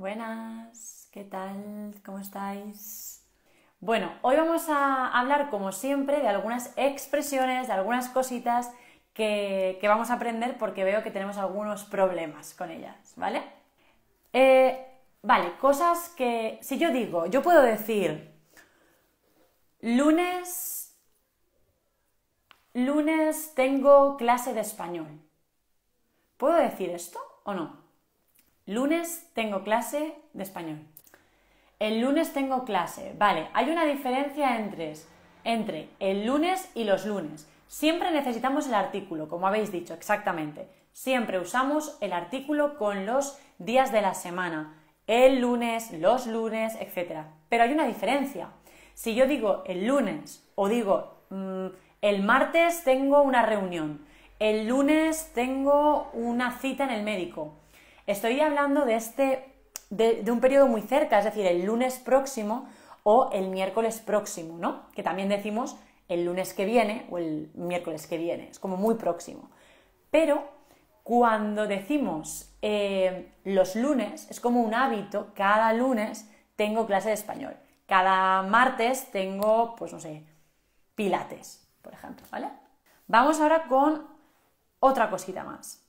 Buenas, ¿qué tal? ¿Cómo estáis? Bueno, hoy vamos a hablar, como siempre, de algunas expresiones, de algunas cositas que, vamos a aprender porque veo que tenemos algunos problemas con ellas, ¿vale? Eh, vale, cosas que si yo digo, yo puedo decir lunes, lunes tengo clase de español. ¿Puedo decir esto o no? Lunes tengo clase de español. El lunes tengo clase. Vale, hay una diferencia entre, entre el lunes y los lunes. Siempre necesitamos el artículo, como habéis dicho, exactamente. Siempre usamos el artículo con los días de la semana. El lunes, los lunes, etc. Pero hay una diferencia. Si yo digo el lunes o digo mm, el martes tengo una reunión, el lunes tengo una cita en el médico, Estoy hablando de este, de, un periodo muy cerca, es decir, el lunes próximo o el miércoles próximo, ¿no? Que también decimos el lunes que viene o el miércoles que viene, es como muy próximo. Pero cuando decimos eh, los lunes, es como un hábito, cada lunes tengo clase de español, cada martes tengo, pues no sé, pilates, por ejemplo, ¿vale? Vamos ahora con otra cosita más.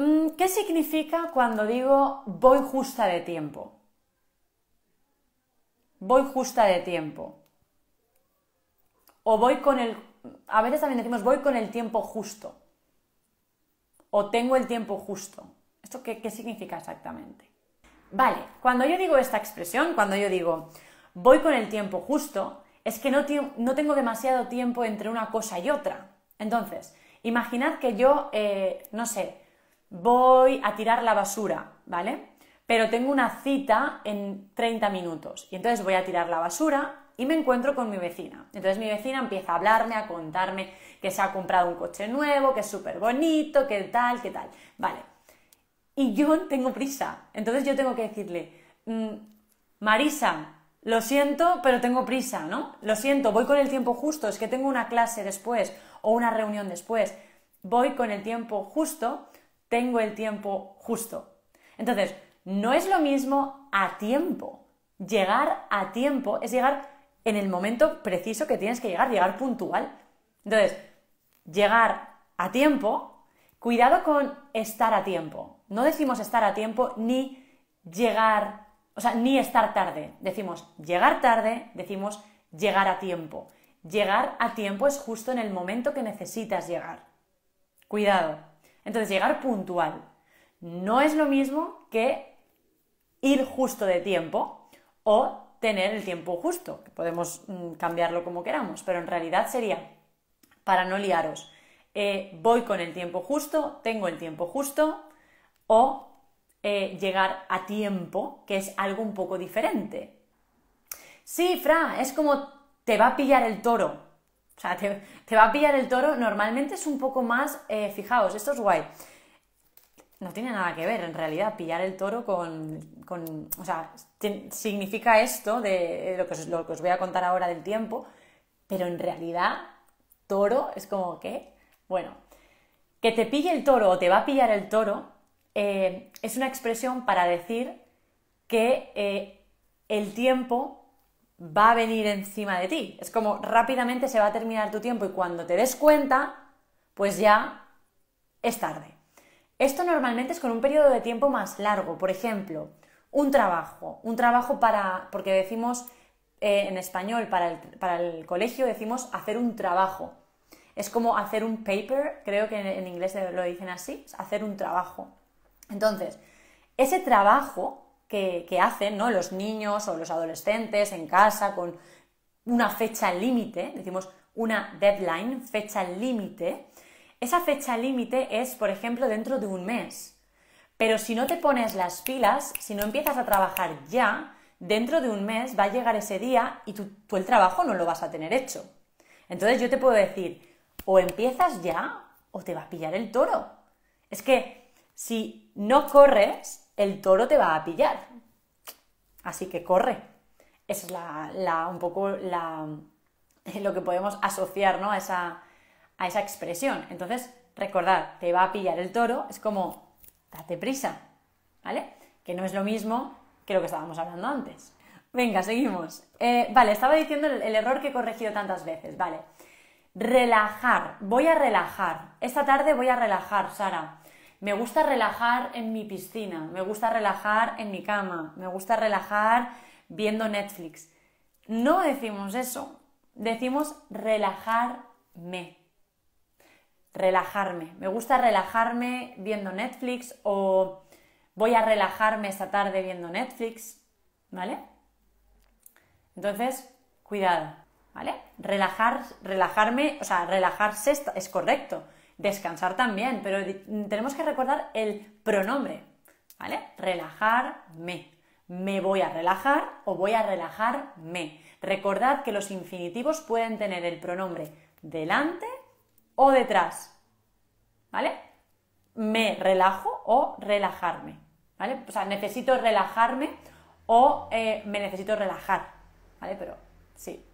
Mm, ¿Qué significa cuando digo voy justa de tiempo? Voy justa de tiempo. O voy con el... A veces también decimos voy con el tiempo justo. O tengo el tiempo justo. ¿Esto qué, significa exactamente? Vale, cuando yo digo esta expresión, cuando yo digo voy con el tiempo justo, es que no, tengo demasiado tiempo entre una cosa y otra. Entonces, imaginad que yo, eh, no sé, voy a tirar la basura, ¿vale? Pero tengo una cita en 30 minutos y entonces voy a tirar la basura y me encuentro con mi vecina. Entonces mi vecina empieza a hablarme, a contarme que se ha comprado un coche nuevo, que es súper bonito, que tal, que tal. Vale. Y yo tengo prisa. Entonces yo tengo que decirle, mm, Marisa, lo siento, pero tengo prisa, ¿no? Lo siento, voy con el tiempo justo, es que tengo una clase después o una reunión después. Voy con el tiempo justo tengo el tiempo justo. Entonces, no es lo mismo a tiempo. Llegar a tiempo es llegar en el momento preciso que tienes que llegar, llegar puntual. Entonces, llegar a tiempo, cuidado con estar a tiempo. No decimos estar a tiempo ni llegar, o sea, ni estar tarde. Decimos llegar tarde, decimos llegar a tiempo. Llegar a tiempo es justo en el momento que necesitas llegar. Cuidado. Entonces, llegar puntual no es lo mismo que ir justo de tiempo o tener el tiempo justo, que podemos mm, cambiarlo como queramos, pero en realidad sería, para no liaros, eh, voy con el tiempo justo, tengo el tiempo justo, o eh, llegar a tiempo, que es algo un poco diferente. Sí, Fra, es como te va a pillar el toro. O sea, te, va a pillar el toro. Normalmente es un poco más, eh, fijaos, esto es guay. No tiene nada que ver, en realidad, pillar el toro con, con o sea, significa esto de lo que, os, lo que os voy a contar ahora del tiempo, pero en realidad, toro es como que, bueno, que te pille el toro o te va a pillar el toro eh, es una expresión para decir que eh, el tiempo va a venir encima de ti. Es como rápidamente se va a terminar tu tiempo y cuando te des cuenta, pues ya es tarde. Esto normalmente es con un periodo de tiempo más largo, por ejemplo, un trabajo, un trabajo para, porque decimos eh, en español, para el, colegio decimos hacer un trabajo. Es como hacer un paper, creo que en, en inglés lo dicen así, hacer un trabajo. Entonces, ese trabajo que, hacen ¿no? los niños o los adolescentes en casa con una fecha límite, decimos una deadline, fecha límite. Esa fecha límite es, por ejemplo, dentro de un mes. Pero si no te pones las pilas, si no empiezas a trabajar ya, dentro de un mes va a llegar ese día y tú, el trabajo no lo vas a tener hecho. Entonces yo te puedo decir, o empiezas ya o te va a pillar el toro. Es que si no corres, el toro te va a pillar. Así que corre. es la, un poco la, lo que podemos asociar a, esa, a esa expresión. Entonces, recordad, te va a pillar el toro, es como, date prisa, ¿vale? Que no es lo mismo que lo que estábamos hablando antes. Venga, seguimos. Eh, vale, estaba diciendo el, el, error que he corregido tantas veces, vale. Relajar, voy a relajar. Esta tarde voy a relajar, Sara. Me gusta relajar en mi piscina, me gusta relajar en mi cama, me gusta relajar viendo Netflix. No decimos eso, decimos relajarme. Relajarme. Me gusta relajarme viendo Netflix o voy a relajarme esta tarde viendo Netflix, ¿vale? Entonces, cuidado, ¿vale? Relajar, relajarme, o sea, relajarse es correcto, descansar también, pero tenemos que recordar el pronombre, ¿vale? Relajarme. Me voy a relajar o voy a relajarme. Recordad que los infinitivos pueden tener el pronombre delante o detrás, ¿vale? Me relajo o relajarme, ¿vale? O sea, necesito relajarme o eh, me necesito relajar, ¿vale? Pero sí.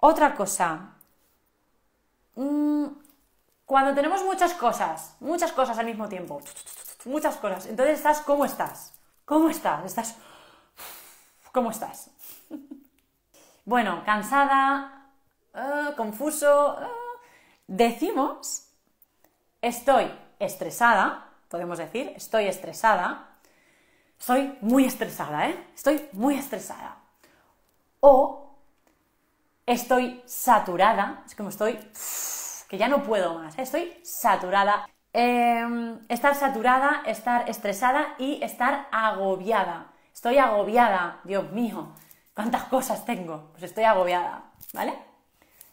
Otra cosa. Mm, cuando tenemos muchas cosas, muchas cosas al mismo tiempo, muchas cosas, entonces estás, ¿cómo estás? ¿Cómo estás? ¿Estás? ¿Cómo estás? bueno, cansada, ah, confuso. Ah, decimos, estoy estresada, podemos decir, estoy estresada, estoy muy estresada, ¿eh? Estoy muy estresada. O estoy saturada, es como estoy que ya no puedo más, ¿eh? estoy saturada. Em, estar saturada, estar estresada y estar agobiada. Estoy agobiada, Dios mío, ¿cuántas cosas tengo? Pues estoy agobiada, ¿vale?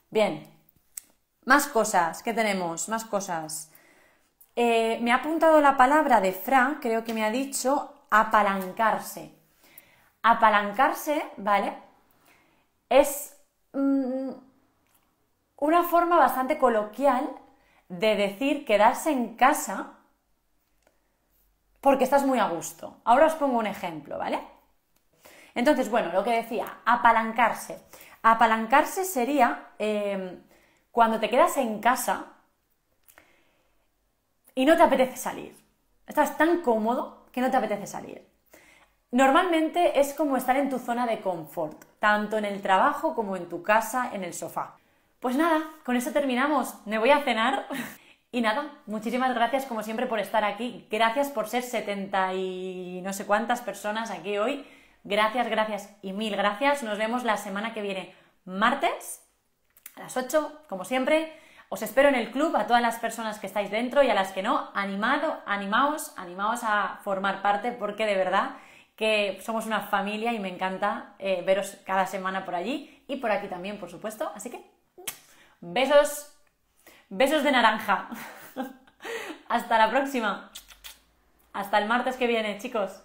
Bien, más cosas, ¿qué tenemos? Más cosas. Eh, me ha apuntado la palabra de Fra, creo que me ha dicho apalancarse. Apalancarse, ¿vale? Es mm, una forma bastante coloquial de decir quedarse en casa porque estás muy a gusto. Ahora os pongo un ejemplo, ¿vale? Entonces, bueno, lo que decía, apalancarse. Apalancarse sería em, cuando te quedas en casa y no te apetece salir. Estás tan cómodo que no te apetece salir. Normalmente es como estar en tu zona de confort, tanto en el trabajo como en tu casa, en el sofá. Pues nada, con eso terminamos. Me voy a cenar. Y nada, muchísimas gracias como siempre por estar aquí. Gracias por ser 70 y no sé cuántas personas aquí hoy. Gracias, gracias y mil gracias. Nos vemos la semana que viene, martes, a las 8, como siempre. Os espero en el club a todas las personas que estáis dentro y a las que no. Animado, animaos, animaos a formar parte porque de verdad que somos una familia y me encanta eh, veros cada semana por allí y por aquí también, por supuesto. Así que Besos, besos de naranja. Hasta la próxima. Hasta el martes que viene, chicos.